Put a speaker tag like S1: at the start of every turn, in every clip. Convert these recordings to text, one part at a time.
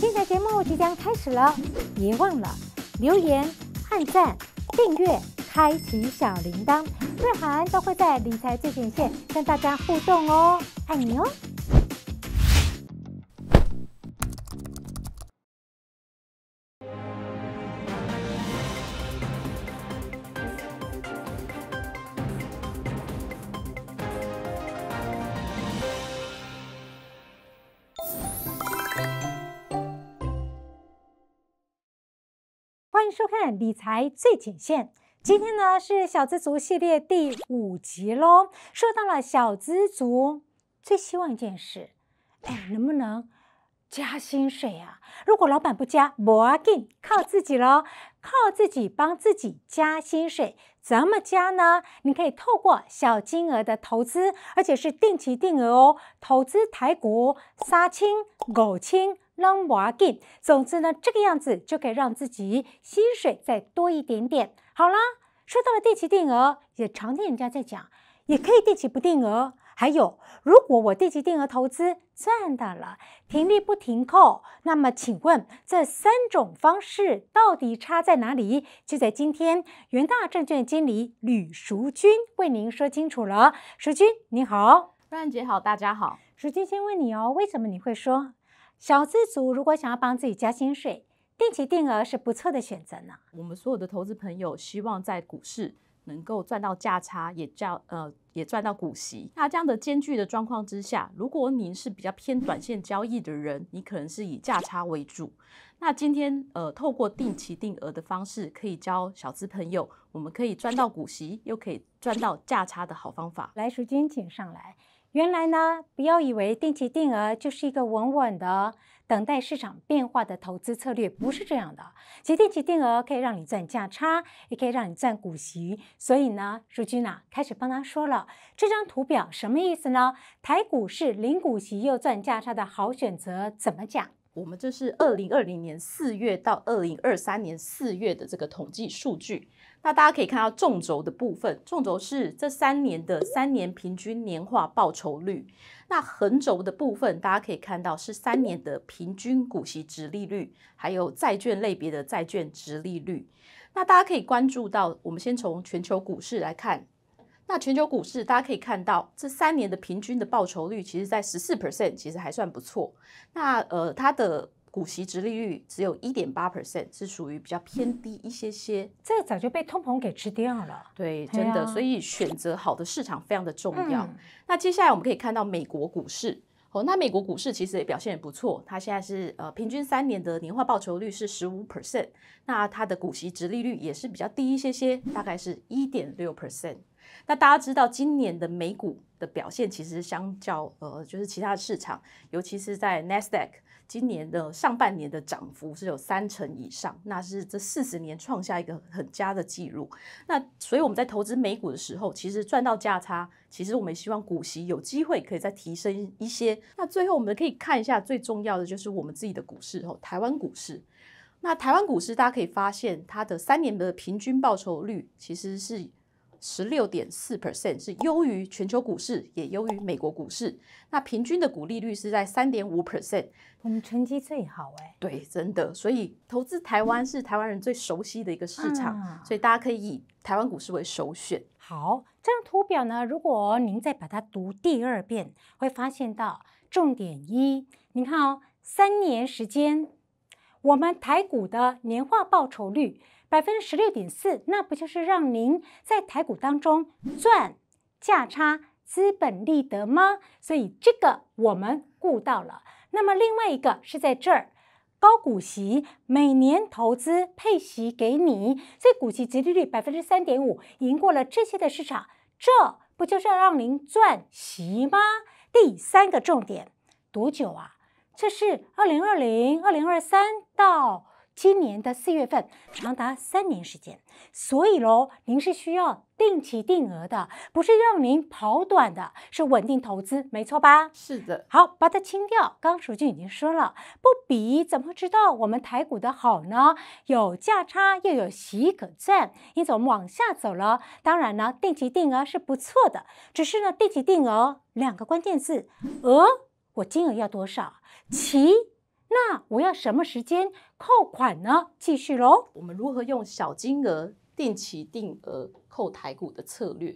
S1: 精彩节目即将开始了，别忘了留言、按赞、订阅、开启小铃铛，瑞涵都会在理财最前线跟大家互动哦，爱你哦。收看理财最前线，今天呢是小资族系列第五集喽。说到了小资族最希望一件事，哎，能不能加薪水啊？如果老板不加，不要紧，靠自己喽，靠自己帮自己加薪水。怎么加呢？你可以透过小金额的投资，而且是定期定额哦，投资台股、杀青、狗青。浪娃进，总之呢，这个样子就可以让自己薪水再多一点点。好啦，说到了定期定额，也常听人家在讲，也可以定期不定额。还有，如果我定期定额投资赚到了，停利不停扣，那么请问这三种方式到底差在哪里？就在今天，元大证券经理吕淑君为您说清楚了。淑君你好，范姐好，大家好。淑君先问你哦，为什么你会说？小资族如果想要帮自己加薪水，定期定额是不错的选择呢。
S2: 我们所有的投资朋友希望在股市能够赚到价差，也叫呃也赚到股息。那这样的兼具的状况之下，如果您是比较偏短线交易的人，你可能是以价差为主。那今天呃，透过定期定额的方式，可以教小资朋友，
S1: 我们可以赚到股息，又可以赚到价差的好方法。来淑君，请上来。原来呢，不要以为定期定额就是一个稳稳的等待市场变化的投资策略，不是这样的。其定期定额可以让你赚价差，也可以让你赚股息。所以呢，淑君呐，开始帮他说了这张图表什么意思呢？台股是零股息又赚价差的好选择，怎么讲？我们这
S2: 是二零二零年四月到二零二三年四月的这个统计数据。那大家可以看到纵轴的部分，纵轴是这三年的三年平均年化报酬率。那横轴的部分，大家可以看到是三年的平均股息值利率，还有债券类别的债券值利率。那大家可以关注到，我们先从全球股市来看。那全球股市，大家可以看到，这三年的平均的报酬率其实在十四 percent，其实还算不错。那呃，它的股息值利率只有一点八 percent，是属于比较偏低一些些。这早就被通
S1: 膨给吃掉了。
S2: 对，真的。所以选择好的市场非常的重要。那接下来我们可以看到美国股市哦，那美国股市其实也表现也不错。它现在是呃，平均三年的年化报酬率是十五 percent，那它的股息值利率也是比较低一些些，大概是一点六 percent。那大家知道，今年的美股的表现其实相较呃，就是其他的市场，尤其是在 Nasdaq，今年的上半年的涨幅是有三成以上，那是这四十年创下一个很佳的纪录。那所以我们在投资美股的时候，其实赚到价差，其实我们也希望股息有机会可以再提升一些。那最后我们可以看一下最重要的，就是我们自己的股市哦，台湾股市。那台湾股市大家可以发现，它的三年的平均报酬率其实是。十六点四 percent 是优于全球股市，也优于美国股市。那平均的股利率是在三点五 percent。我们成绩最好哎。对，真的。所以投资台湾是台湾人最熟悉的一个市场，所以大家可以
S1: 以台湾股市为首选。好，这张图表呢，如果您再把它读第二遍，会发现到重点一，你看哦，三年时间，我们台股的年化报酬率。百分之十六点四，那不就是让您在台股当中赚价差资本利得吗？所以这个我们顾到了。那么另外一个是在这儿高股息，每年投资配息给你，所以股息折利率百分之三点五，赢过了这些的市场，这不就是要让您赚息吗？第三个重点，多久啊？这是二零二零、二零二三到。今年的四月份，长达三年时间，所以喽，您是需要定期定额的，不是让您跑短的，是稳定投资，没错吧？是的。好，把它清掉。刚书记已经说了，不比怎么知道我们台股的好呢？有价差，又有洗可赚，你怎么往下走了？当然了，定期定额是不错的，只是呢，定期定额两个关键字，额，我金额要多少？其。那我要什么时间扣款呢？继续喽。我们如何用小金额定期
S2: 定额扣台股的策略？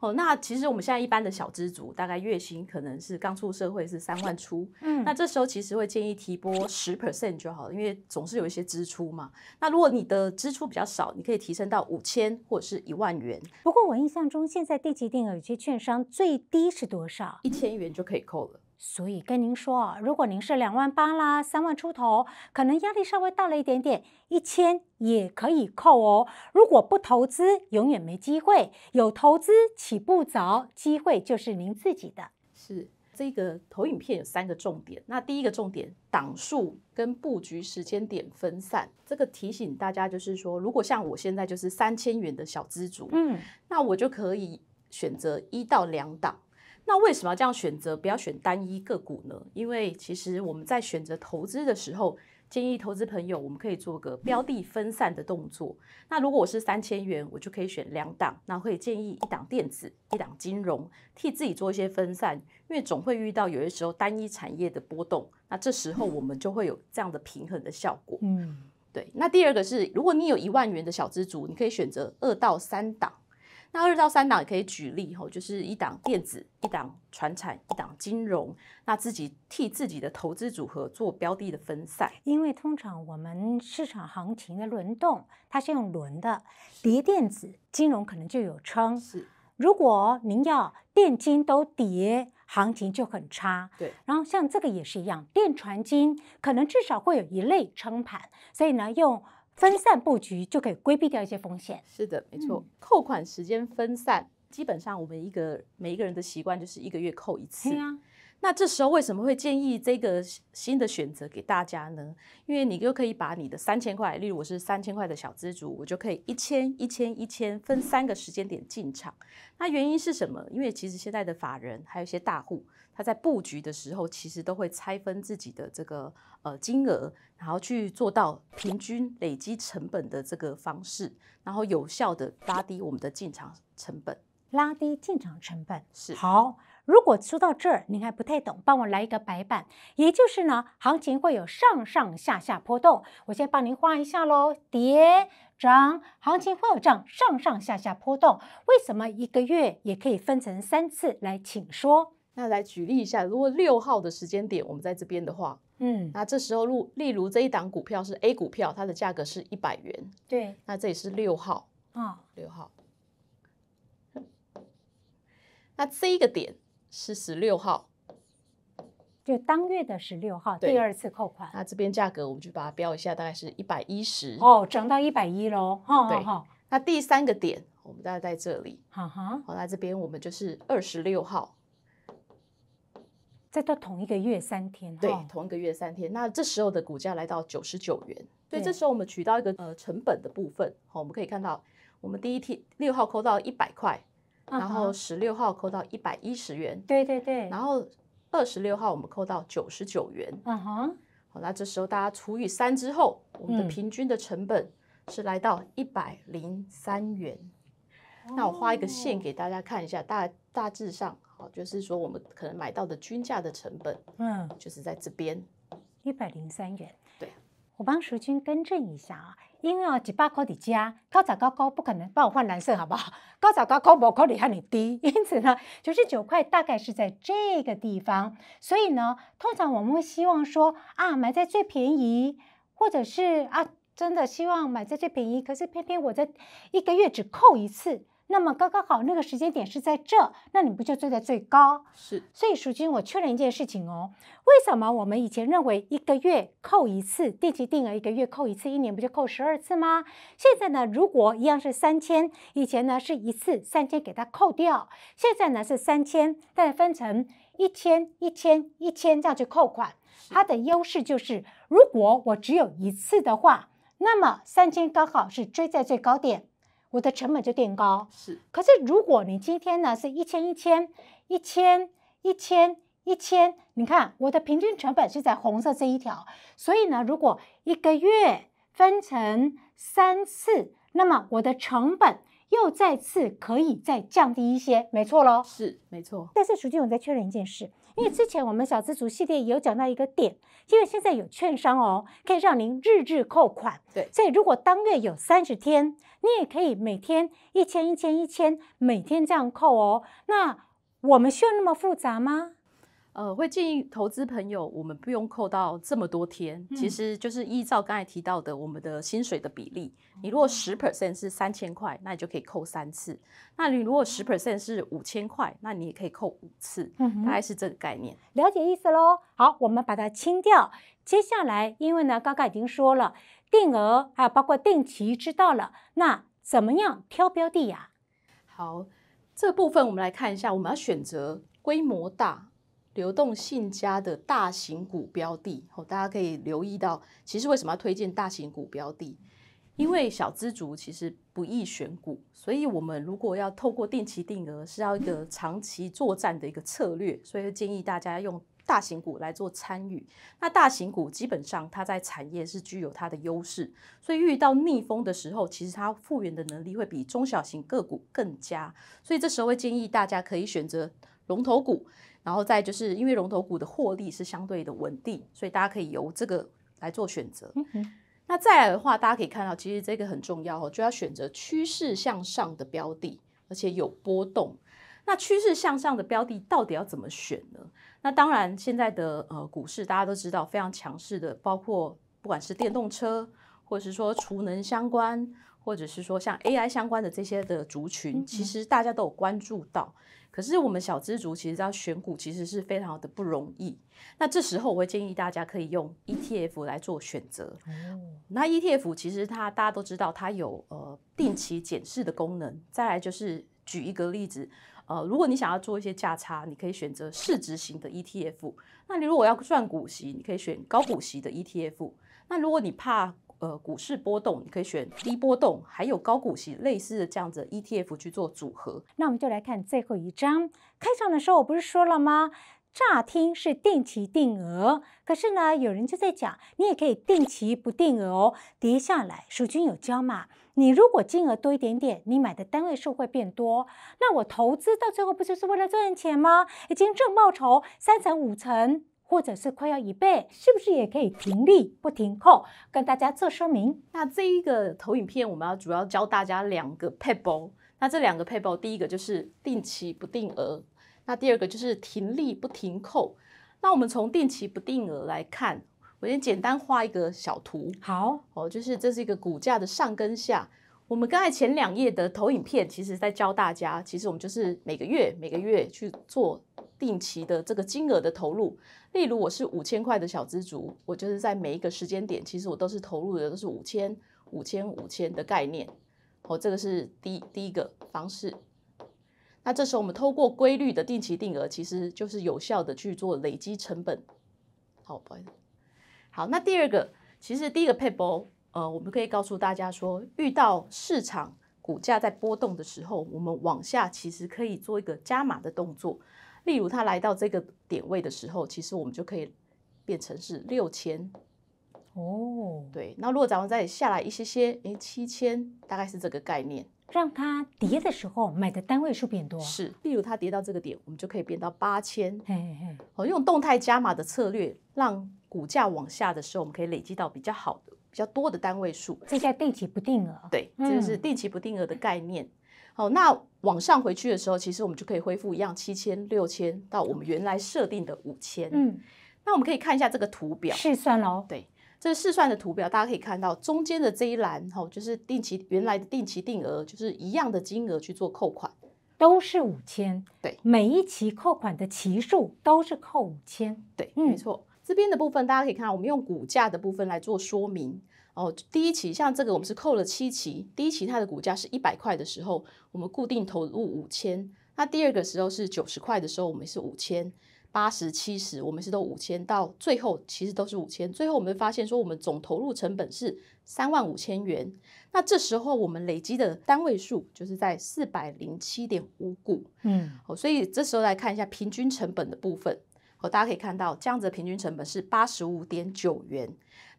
S2: 哦，那其实我们现在一般的小资族，大概月薪可能是刚出社会是三万出，嗯，那这时候其实会建议提拨十 percent 就好，了，因为总是有一些支出嘛。那如果你的支出比较少，你可以提升到五千
S1: 或者是一万元。不过我印象中现在定期定额有些券商最低是多少？一千元就可以扣了。所以跟您说啊，如果您是两万八啦、三万出头，可能压力稍微大了一点点，一千也可以扣哦。如果不投资，永远没机会；有投资，起不着机会就是您自己的。
S2: 是这个投影片有三个重点，那第一个重点，档数跟布局时间点分散，这个提醒大家就是说，如果像我现在就是三千元的小资族，嗯，那我就可以选择一到两档。那为什么要这样选择？不要选单一个股呢？因为其实我们在选择投资的时候，建议投资朋友我们可以做个标的分散的动作。那如果我是三千元，我就可以选两档，那会建议一档电子，一档金融，替自己做一些分散。因为总会遇到有些时候单一产业的波动，那这时候我们就会有这样的平衡的效果。嗯，对。那第二个是，如果你有一万元的小资组，你可以选择二到三档。那二到三档也可以举例吼，就是一档电子，一档传产，一档金融，那自己替自己的投资组合做标的的分散。
S1: 因为通常我们市场行情的轮动，它是用轮的，叠电子金融可能就有撑。是，如果您要电金都叠，行情就很差。对。然后像这个也是一样，电传金可能至少会有一类撑盘，所以呢用。分散布局就可以规避掉一些风险，是的，没错。
S2: 扣款时间分散，基本上我们一个每一个人的习惯就是一个月扣一次。那这时候为什么会建议这个新的选择给大家呢？因为你就可以把你的三千块，例如我是三千块的小资主，我就可以一千、一千、一千分三个时间点进场。那原因是什么？因为其实现在的法人还有一些大户。他在布局的时候，其实都会拆分自己的这个呃金额，然后去做到平均累积成本的这个方式，然后有效的
S1: 拉低我们的进场成本，拉低进场成本是好。如果说到这儿您还不太懂，帮我来一个白板，也就是呢，行情会有上上下下波动，我先帮您画一下喽，跌涨，行情会有样上上下下波动，为什么一个月也可以分成三次来，请说。
S2: 那来举例一下，如果六号的时间点我们在这边的话，嗯，那这时候例例如这一档股票是 A 股票，它的价格是一百元，对，那这里是六号，
S1: 啊，六号，
S2: 那这一个点是十六号，
S1: 就当月的十六号第二次扣款，
S2: 那这边价格我们就把它标一下，大概是一百一
S1: 十，哦，
S2: 涨到一百一喽，哈哈。那第三个点我们大概在这里，哈哈。好，那这边我们就是二十六号。再到同一个月三天，对，同一个月三天。那这时候的股价来到九十九元，对，这时候我们取到一个呃成本的部分，好，我们可以看到，我们第一天六号扣到一百块，然后十六号扣到一百一十元，对对对，然后二十六号我们扣到九十九元，嗯哼，好，那这时候大家除以三之后，我们的平均的成本是来到一百零三元，
S1: 那我画一个线
S2: 给大家看一下，大大致上。就是说我们
S1: 可能买到的均价的成本，嗯，就是在这边一百零三元。对，我帮淑君更正一下啊，因为哦，几八口的加高早高高不可能，帮我换蓝色好不好？高早高高不可能喊你低，因此呢，九十九块大概是在这个地方。所以呢，通常我们会希望说啊，买在最便宜，或者是啊，真的希望买在最便宜，可是偏偏我在一个月只扣一次。那么刚刚好，那个时间点是在这，那你不就追在最高？是。所以，淑君，我确认一件事情哦。为什么我们以前认为一个月扣一次定期定额，一个月扣一次，一年不就扣十二次吗？现在呢，如果一样是三千，以前呢是一次三千给它扣掉，现在呢是三千，但是分成一千、一千、一千这样去扣款。它的优势就是，如果我只有一次的话，那么三千刚好是追在最高点。我的成本就变高，是。可是如果你今天呢是一千一千一千一千一千，你看我的平均成本是在红色这一条，所以呢，如果一个月分成三次，那么我的成本。又再次可以再降低一些，没错喽，是没错。但是徐金勇再确认一件事，因为之前我们小资族系列有讲到一个点，因为现在有券商哦，可以让您日日扣款。对，所以如果当月有三十天，你也可以每天一千、一千、一千，每天这样扣哦。那我们需要那么复杂吗？呃，会建议投资朋友，我们不用扣到这么多天，其实就
S2: 是依照刚才提到的我们的薪水的比例。你如果十 percent 是三千块，那你就可以扣三次。那你如果十 percent 是五千块，那你也可以扣五次，大概是这
S1: 个概念。了解意思喽。好，我们把它清掉。接下来，因为呢，刚刚已经说了定额，还有包括定期，知道了，那怎么样挑标的呀？好，这部分我们来看一下，我们要选择规模
S2: 大。流动性佳的大型股标的哦，大家可以留意到。其实为什么要推荐大型股标的？因为小资族其实不易选股，所以我们如果要透过定期定额，是要一个长期作战的一个策略，所以建议大家用大型股来做参与。那大型股基本上它在产业是具有它的优势，所以遇到逆风的时候，其实它复原的能力会比中小型个股更佳。所以这时候会建议大家可以选择龙头股。然后再就是因为龙头股的获利是相对的稳定，所以大家可以由这个来做选择。那再来的话，大家可以看到，其实这个很重要哦，就要选择趋势向上的标的，而且有波动。那趋势向上的标的到底要怎么选呢？那当然，现在的呃股市大家都知道非常强势的，包括不管是电动车，或者是说储能相关。或者是说像 AI 相关的这些的族群，其实大家都有关注到。可是我们小资族其实要选股，其实是非常的不容易。那这时候我会建议大家可以用 ETF 来做选择。哦。那 ETF 其实它大家都知道，它有呃定期检视的功能。再来就是举一个例子，呃，如果你想要做一些价差，你可以选择市值型的 ETF。那你如果要赚股息，你可以选高股息的 ETF。那如果你怕，呃，股市波动，你可以选低波动，还有高股息类似的这样
S1: 子 ETF 去做组合。那我们就来看最后一章。开场的时候我不是说了吗？乍听是定期定额，可是呢，有人就在讲，你也可以定期不定额跌下来，数均有交嘛。你如果金额多一点点，你买的单位数会变多。那我投资到最后不就是为了赚钱吗？已经正报酬，三成五成。或者是快要一倍，是不是也可以停利不停扣？跟大家做说明。那这一个投影片，我们要主要教大家两个配
S2: 包。那这两个配包，第一个就是定期不定额，那第二个就是停利不停扣。那我们从定期不定额来看，我先简单画一个小图。好，哦，就是这是一个股价的上跟下。我们刚才前两页的投影片，其实在教大家，其实我们就是每个月每个月去做。定期的这个金额的投入，例如我是五千块的小资族，我就是在每一个时间点，其实我都是投入的都是五千、五千、五千的概念。哦，这个是第第一个方式。那这时候我们透过规律的定期定额，其实就是有效的去做累积成本。好，不好意思。好，那第二个，其实第一个配博，呃，我们可以告诉大家说，遇到市场股价在波动的时候，我们往下其实可以做一个加码的动作。例如，它来到这个点位的时候，其实我们就可以变成是六千
S1: 哦。对，
S2: 那如果咱们再下来一些些，哎，七千大概是这个概念。
S1: 让它跌的时候买的单位数变多。是。
S2: 例如，它跌到这个点，我们就可以变到八千。嘿，嘿。我用动态加码的策略，让股价往下的时候，我们可以累积到比较好的、比较多的单位数。这叫定期不定额。对，这是定期不定额的概念。哦，那往上回去的时候，其实我们就可以恢复一样，七千、六千到我们原来设定的五千。嗯，那我们可以看一下这个图表，试算喽。对，这是试算的图表，大家可以看到中间的这一栏，哦，就是定期原来的定期定额，就是一样的金额去做扣款，都是五千。对，每一期扣款的期数都是扣五千。对，没错。这边的部分大家可以看到，我们用股价的部分来做说明。哦，第一期像这个，我们是扣了七期。第一期它的股价是一百块的时候，我们固定投入五千。那第二个时候是九十块的时候，我们是五千八十七十，我们是都五千。到最后其实都是五千。最后我们发现说，我们总投入成本是三万五千元。那这时候我们累积的单位数就是在四百零七点五股。嗯，哦，所以这时候来看一下平均成本的部分。哦，大家可以看到，这样子的平均成本是八十五点九元。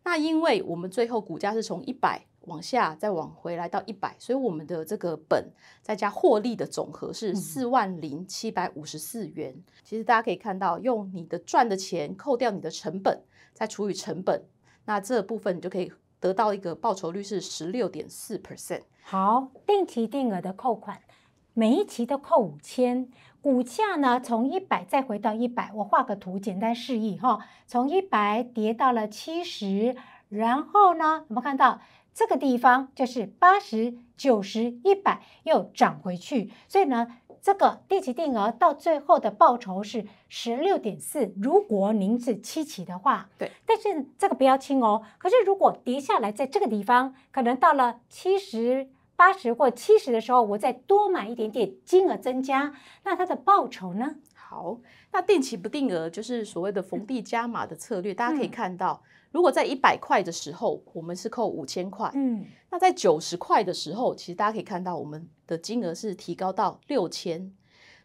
S2: 那因为我们最后股价是从一百往下，再往回来到一百，所以我们的这个本再加获利的总和是四万零七百五十四元。其实大家可以看到，用你的赚的钱扣掉你的成本，再除以成本，那这部分
S1: 你就可以得到一个报酬率是十六点四 percent。好，定期定额的扣款，每一期都扣五千。股价呢，从一百再回到一百，我画个图简单示意哈。从一百跌到了七十，然后呢，我们看到这个地方就是八十九十一百又涨回去，所以呢，这个定期定额到最后的报酬是十六点四。如果您是七起的话，对，但是这个不要轻哦。可是如果跌下来，在这个地方可能到了七十。八十或七十的时候，我再多买一点点，金额增加，那它的报酬呢？好，那定
S2: 期不定额就是所谓的逢低加码的策略。大家可以看到，如果在一百块的时候，我们是扣五千块，嗯，那在九十块的时候，其实大家可以看到，我们的金额是提高到六千。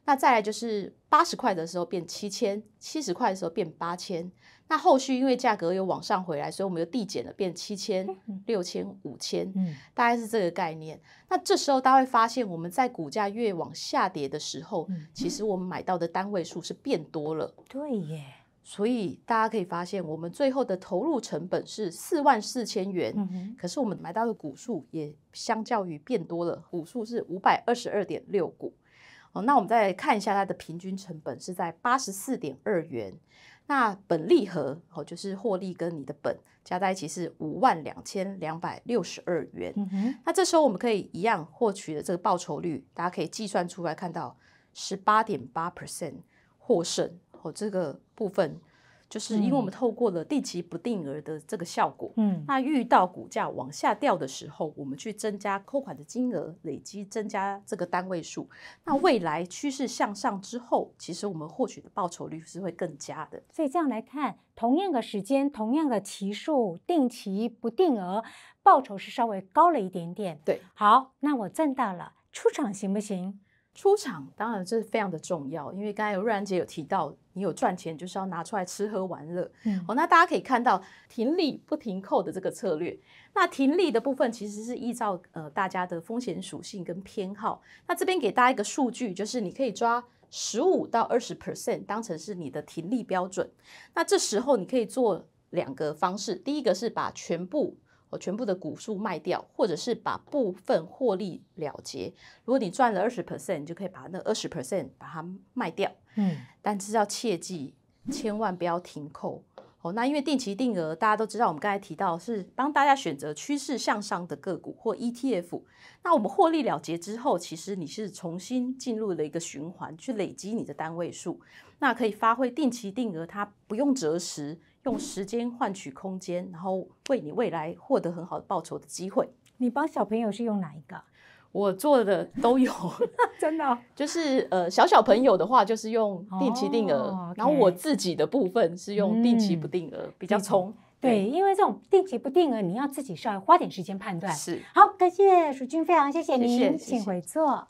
S2: 那再来就是八十块的时候变七千，七十块的时候变八千。那后续因为价格又往上回来，所以我们又递减了，变七千、六千、五千，大概是这个概念。那这时候大家会发现，我们在股价越往下跌的时候，其实我们买到的单位数是变多了。对耶。所以大家可以发现，我们最后的投入成本是四万四千元，可是我们买到的股数也相较于变多了，股数是五百二十二点六股。哦，那我们再看一下它的平均成本是在八十四点二元，那本利和哦就是获利跟你的本加在一起是五万两千两百六十二元，那这时候我们可以一样获取的这个报酬率，大家可以计算出来，看到十八点八 percent 获胜哦这个部分。就是因为我们透过了定期不定额的这个效果，嗯，那遇到股价往下掉的时候，我们去增加扣款的金额，累积增加这个单位数。那未来趋势向上之后，其实我们获取的报酬率
S1: 是会更加的。所以这样来看，同样的时间，同样的期数，定期不定额报酬是稍微高了一点点。对，好，那我赚到了，出场行不行？出场当然这是非常的重要，因为刚才有瑞安姐有提到。你
S2: 有赚钱就是要拿出来吃喝玩乐，嗯，哦，那大家可以看到停利不停扣的这个策略，那停利的部分其实是依照呃大家的风险属性跟偏好，那这边给大家一个数据，就是你可以抓十五到二十 percent 当成是你的停利标准，那这时候你可以做两个方式，第一个是把全部我全部的股数卖掉，或者是把部分获利了结，如果你赚了二十 percent，你就可以把那二十 percent 把它卖掉。嗯，但是要切记，千万不要停扣哦。那因为定期定额，大家都知道，我们刚才提到是帮大家选择趋势向上的个股或 ETF。那我们获利了结之后，其实你是重新进入了一个循环，去累积你的单位数。那可以发挥定期定额，它不用择时，用时间换取空间，然后为你未来获得很好的报酬的机会。你帮小朋友是用哪一个？我做的都有，真的就是呃，小小朋友的话就是用定期定额，然后我自己的部分是用定期不定额，比较从
S1: 对，因为这种定期不定额你要自己稍微花点时间判断。是好，感谢淑君飞常谢谢您，请回座。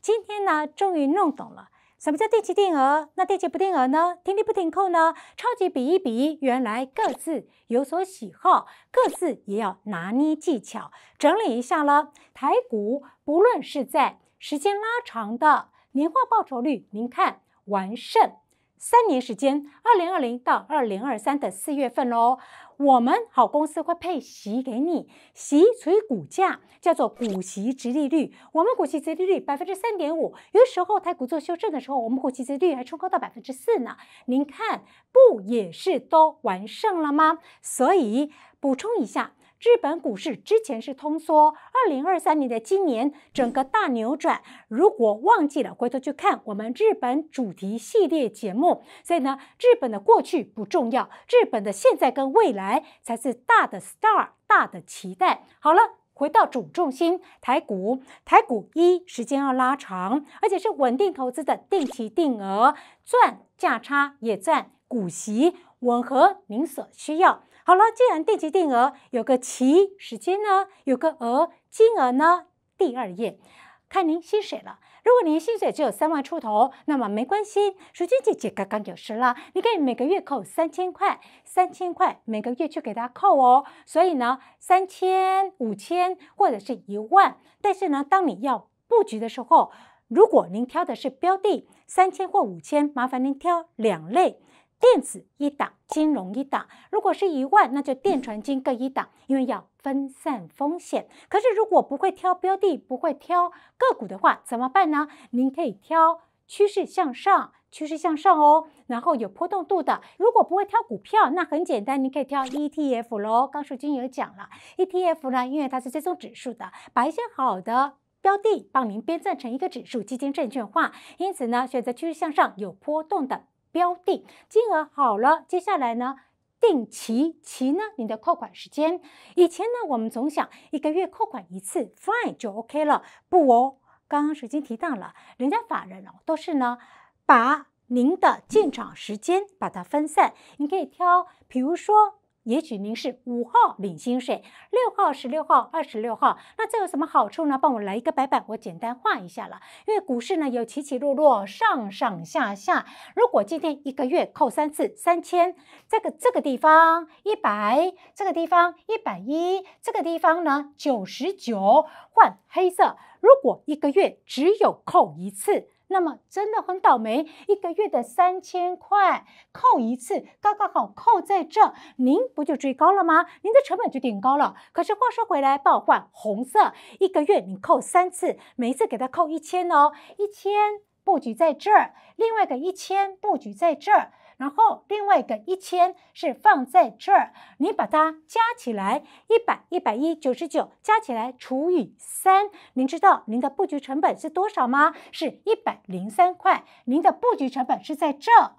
S1: 今天呢，终于弄懂了。什么叫定期定额？那定期不定额呢？停利不停扣呢？超级比一比一，原来各自有所喜好，各自也要拿捏技巧，整理一下了。台股不论是在时间拉长的年化报酬率，您看完胜三年时间，二零二零到二零二三的四月份喽。我们好公司会配息给你，息除以股价叫做股息直利率。我们股息直利率百分之三点五，有时候台股做修正的时候，我们股息直利率还冲高到百分之四呢。您看，不也是都完胜了吗？所以补充一下。日本股市之前是通缩，二零二三年的今年整个大扭转。如果忘记了回头去看我们日本主题系列节目，所以呢，日本的过去不重要，日本的现在跟未来才是大的 star，大的期待。好了，回到主重心，台股，台股一时间要拉长，而且是稳定投资的定期定额，赚价差也赚股息，吻合您所需要。好了，既然定期定额有个期时间呢，有个额金额呢。第二页，看您薪水了。如果您薪水只有三万出头，那么没关系，淑娟姐姐刚刚有说啦，你可以每个月扣三千块，三千块每个月去给他扣哦。所以呢，三千、五千或者是一万。但是呢，当你要布局的时候，如果您挑的是标的三千或五千，麻烦您挑两类。电子一档，金融一档。如果是一万，那就电传金各一档，因为要分散风险。可是如果不会挑标的，不会挑个股的话，怎么办呢？您可以挑趋势向上，趋势向上哦，然后有波动度的。如果不会挑股票，那很简单，您可以挑 ETF 喽。刚淑金有讲了，ETF 呢，因为它是追踪指数的，把一些好的标的帮您编撰成一个指数基金证券化，因此呢，选择趋势向上有波动的。标的金额好了，接下来呢？定期，期呢？您的扣款时间。以前呢，我们总想一个月扣款一次，fine 就 OK 了。不哦，刚刚水晶提到了，人家法人哦，都是呢，把您的进场时间把它分散。你可以挑，比如说。也许您是五号领薪水，六号、十六号、二十六号，那这有什么好处呢？帮我来一个白板，我简单画一下了。因为股市呢有起起落落，上上下下。如果今天一个月扣三次，三千，这个这个地方一百，这个地方一百一，这个地方呢九十九，换黑色。如果一个月只有扣一次。那么真的很倒霉，一个月的三千块扣一次，刚刚好扣在这，您不就追高了吗？您的成本就顶高了。可是话说回来，帮换红色，一个月你扣三次，每一次给它扣一千哦，一千布局在这儿，另外个一千布局在这儿。然后另外一个一千是放在这儿，你把它加起来，一百一百一九十九加起来除以三，您知道您的布局成本是多少吗？是一百零三块。您的布局成本是在这儿，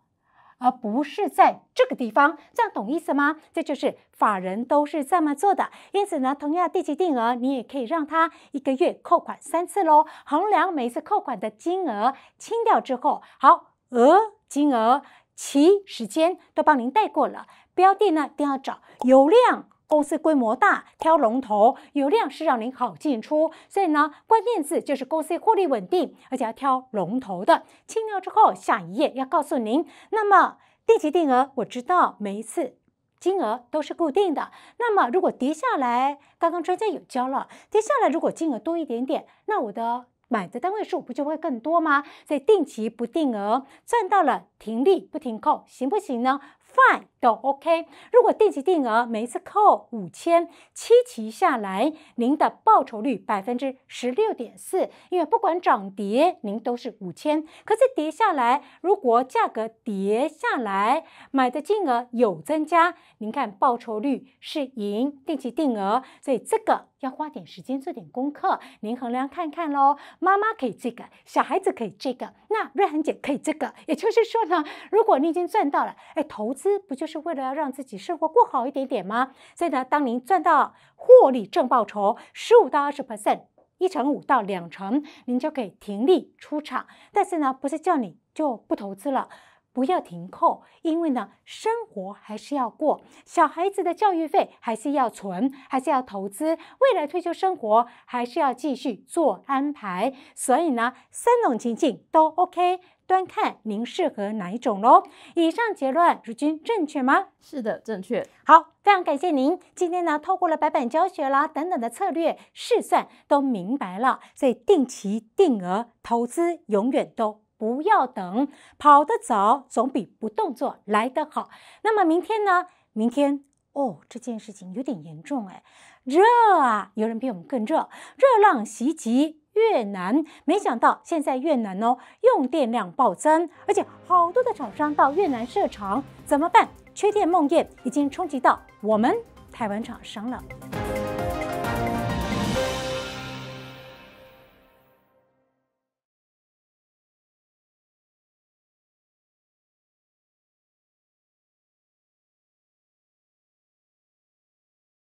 S1: 而不是在这个地方。这样懂意思吗？这就是法人都是这么做的。因此呢，同样定期定额，你也可以让他一个月扣款三次喽。衡量每次扣款的金额清掉之后，好额金额。其时间都帮您带过了，标的呢一定要找有量公司，规模大，挑龙头。有量是让您好进出，所以呢，关键字就是公司获利稳定，而且要挑龙头的。清掉之后，下一页要告诉您。那么定级定额我知道，每一次金额都是固定的。那么如果跌下来，刚刚专家有教了，跌下来如果金额多一点点，那我的。买的单位数不就会更多吗？所以定期不定额，赚到了停利不停扣，行不行呢？Fine 都 OK。如果定期定额每一次扣五千，七期下来，您的报酬率百分之十六点四。因为不管涨跌，您都是五千。可是跌下来，如果价格跌下来，买的金额有增加，您看报酬率是赢定期定额，所以这个。要花点时间做点功课，您衡量看看喽。妈妈可以这个，小孩子可以这个，那瑞涵姐可以这个。也就是说呢，如果你已经赚到了，哎，投资不就是为了要让自己生活过好一点点吗？所以呢，当您赚到获利正报酬十五到二十 percent，一成五到两成，您就可以停利出场。但是呢，不是叫你就不投资了。不要停扣，因为呢，生活还是要过，小孩子的教育费还是要存，还是要投资，未来退休生活还是要继续做安排。所以呢，三种情境都 OK，端看您适合哪一种喽。以上结论如今正确吗？是的，正确。好，非常感谢您。今天呢，透过了白板教学啦等等的策略试算，都明白了。所以定期定额投资永远都。不要等，跑得早总比不动作来得好。那么明天呢？明天哦，这件事情有点严重哎，热啊！有人比我们更热，热浪袭击越南，没想到现在越南哦用电量暴增，而且好多的厂商到越南设厂，怎么办？缺电梦魇已经冲击到我们台湾厂商了。